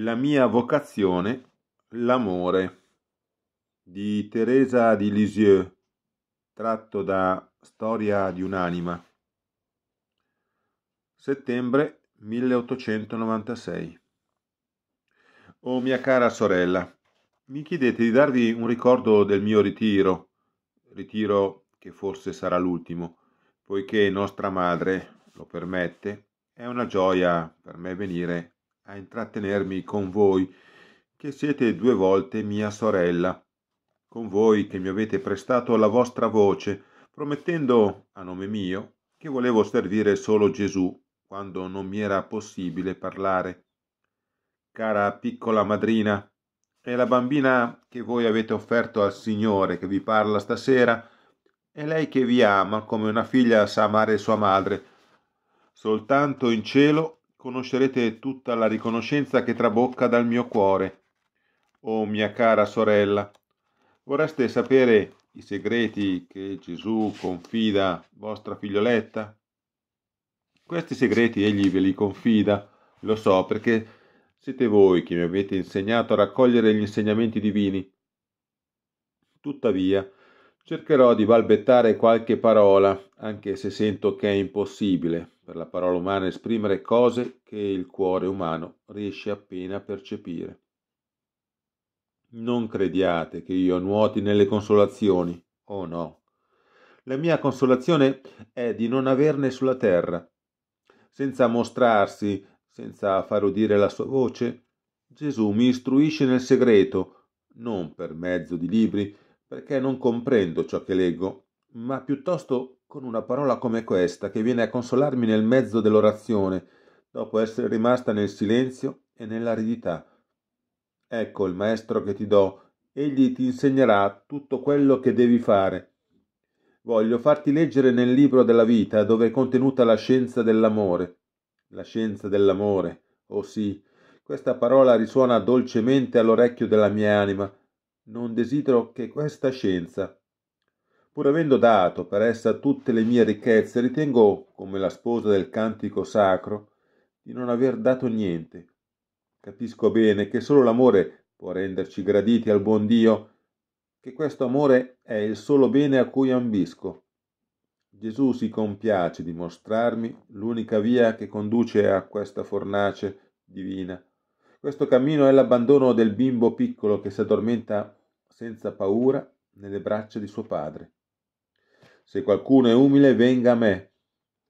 La mia vocazione, l'amore di Teresa di Lisieux, tratto da Storia di un'anima, settembre 1896. O oh, mia cara sorella, mi chiedete di darvi un ricordo del mio ritiro, ritiro che forse sarà l'ultimo, poiché nostra madre lo permette, è una gioia per me venire a intrattenermi con voi, che siete due volte mia sorella, con voi che mi avete prestato la vostra voce, promettendo, a nome mio, che volevo servire solo Gesù, quando non mi era possibile parlare. Cara piccola madrina, è la bambina che voi avete offerto al Signore che vi parla stasera, è lei che vi ama come una figlia sa amare sua madre. Soltanto in cielo conoscerete tutta la riconoscenza che trabocca dal mio cuore. O oh, mia cara sorella, vorreste sapere i segreti che Gesù confida vostra figlioletta? Questi segreti egli ve li confida, lo so, perché siete voi che mi avete insegnato a raccogliere gli insegnamenti divini. Tuttavia, cercherò di balbettare qualche parola, anche se sento che è impossibile, per la parola umana esprimere cose che il cuore umano riesce appena a percepire. Non crediate che io nuoti nelle consolazioni, oh no. La mia consolazione è di non averne sulla terra. Senza mostrarsi, senza far udire la sua voce, Gesù mi istruisce nel segreto, non per mezzo di libri, perché non comprendo ciò che leggo, ma piuttosto con una parola come questa che viene a consolarmi nel mezzo dell'orazione, dopo essere rimasta nel silenzio e nell'aridità. Ecco il maestro che ti do, egli ti insegnerà tutto quello che devi fare. Voglio farti leggere nel libro della vita dove è contenuta la scienza dell'amore. La scienza dell'amore, oh sì, questa parola risuona dolcemente all'orecchio della mia anima. Non desidero che questa scienza Pur avendo dato per essa tutte le mie ricchezze, ritengo, come la sposa del cantico sacro, di non aver dato niente. Capisco bene che solo l'amore può renderci graditi al buon Dio, che questo amore è il solo bene a cui ambisco. Gesù si compiace di mostrarmi l'unica via che conduce a questa fornace divina. Questo cammino è l'abbandono del bimbo piccolo che si addormenta senza paura nelle braccia di suo padre. Se qualcuno è umile, venga a me,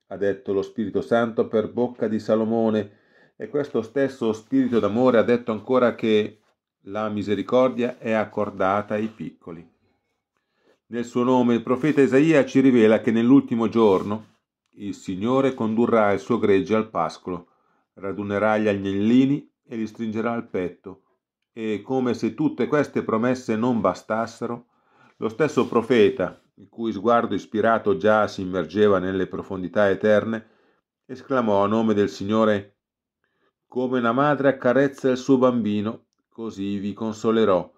ha detto lo Spirito Santo per bocca di Salomone. E questo stesso Spirito d'amore ha detto ancora che la misericordia è accordata ai piccoli. Nel suo nome il profeta Isaia ci rivela che nell'ultimo giorno il Signore condurrà il suo gregge al pascolo, radunerà gli agnellini e li stringerà al petto. E come se tutte queste promesse non bastassero, lo stesso profeta, il cui sguardo ispirato già si immergeva nelle profondità eterne, esclamò a nome del Signore Come una madre accarezza il suo bambino, così vi consolerò.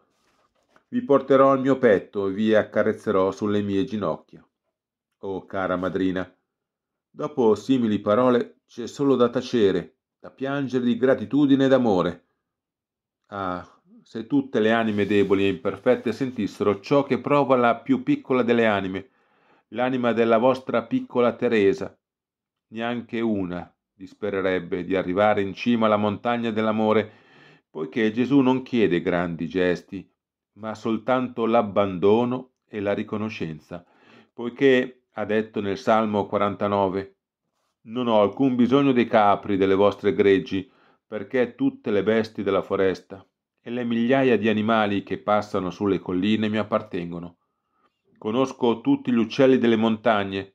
Vi porterò al mio petto e vi accarezzerò sulle mie ginocchia. Oh cara madrina, dopo simili parole c'è solo da tacere, da piangere di gratitudine e d'amore. Ah, se tutte le anime deboli e imperfette sentissero ciò che prova la più piccola delle anime, l'anima della vostra piccola Teresa, neanche una dispererebbe di arrivare in cima alla montagna dell'amore, poiché Gesù non chiede grandi gesti, ma soltanto l'abbandono e la riconoscenza, poiché ha detto nel Salmo 49, Non ho alcun bisogno dei capri delle vostre greggi, perché tutte le bestie della foresta, e le migliaia di animali che passano sulle colline mi appartengono. Conosco tutti gli uccelli delle montagne.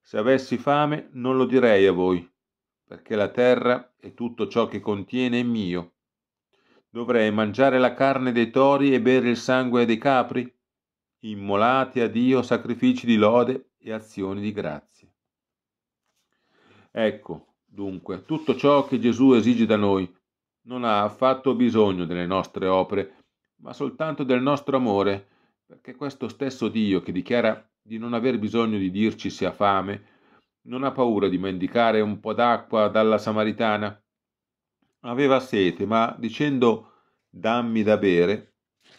Se avessi fame non lo direi a voi, perché la terra e tutto ciò che contiene è mio. Dovrei mangiare la carne dei tori e bere il sangue dei capri? Immolate a Dio sacrifici di lode e azioni di grazie. Ecco, dunque, tutto ciò che Gesù esige da noi, non ha affatto bisogno delle nostre opere, ma soltanto del nostro amore, perché questo stesso Dio che dichiara di non aver bisogno di dirci se ha fame, non ha paura di mendicare un po' d'acqua dalla Samaritana. Aveva sete, ma dicendo dammi da bere,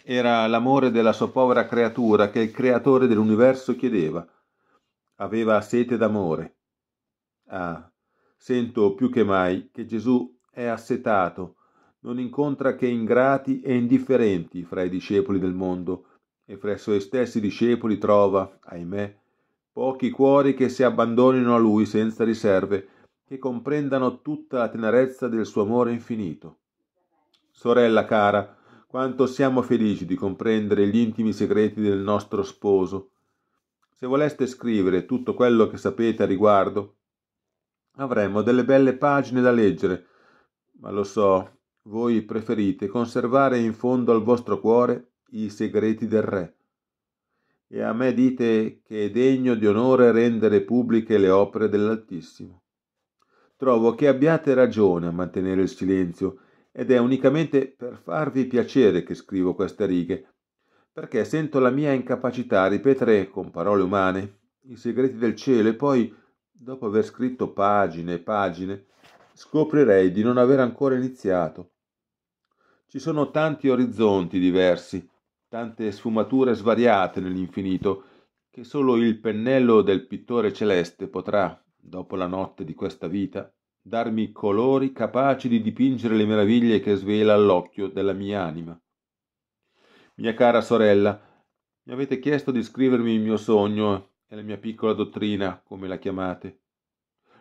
era l'amore della sua povera creatura che il creatore dell'universo chiedeva. Aveva sete d'amore. Ah, sento più che mai che Gesù è assetato, non incontra che ingrati e indifferenti fra i discepoli del mondo e fra i suoi stessi discepoli trova, ahimè, pochi cuori che si abbandonino a lui senza riserve, che comprendano tutta la tenerezza del suo amore infinito. Sorella cara, quanto siamo felici di comprendere gli intimi segreti del nostro sposo. Se voleste scrivere tutto quello che sapete a riguardo, avremmo delle belle pagine da leggere, ma lo so, voi preferite conservare in fondo al vostro cuore i segreti del re. E a me dite che è degno di onore rendere pubbliche le opere dell'Altissimo. Trovo che abbiate ragione a mantenere il silenzio, ed è unicamente per farvi piacere che scrivo queste righe, perché sento la mia incapacità a ripetere con parole umane i segreti del cielo e poi, dopo aver scritto pagine e pagine, scoprirei di non aver ancora iniziato. Ci sono tanti orizzonti diversi, tante sfumature svariate nell'infinito, che solo il pennello del pittore celeste potrà, dopo la notte di questa vita, darmi colori capaci di dipingere le meraviglie che svela all'occhio della mia anima. Mia cara sorella, mi avete chiesto di scrivermi il mio sogno e la mia piccola dottrina, come la chiamate.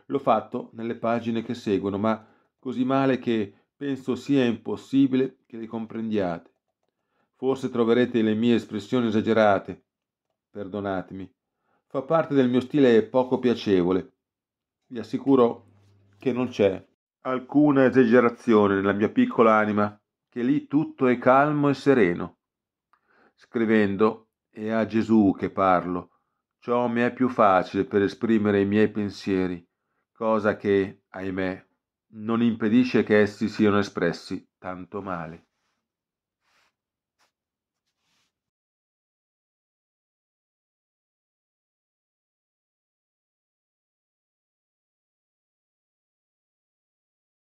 L'ho fatto nelle pagine che seguono, ma così male che penso sia impossibile che le comprendiate. Forse troverete le mie espressioni esagerate. Perdonatemi. Fa parte del mio stile poco piacevole. Vi assicuro che non c'è alcuna esagerazione nella mia piccola anima, che lì tutto è calmo e sereno. Scrivendo è a Gesù che parlo, ciò mi è più facile per esprimere i miei pensieri cosa che, ahimè, non impedisce che essi siano espressi tanto male.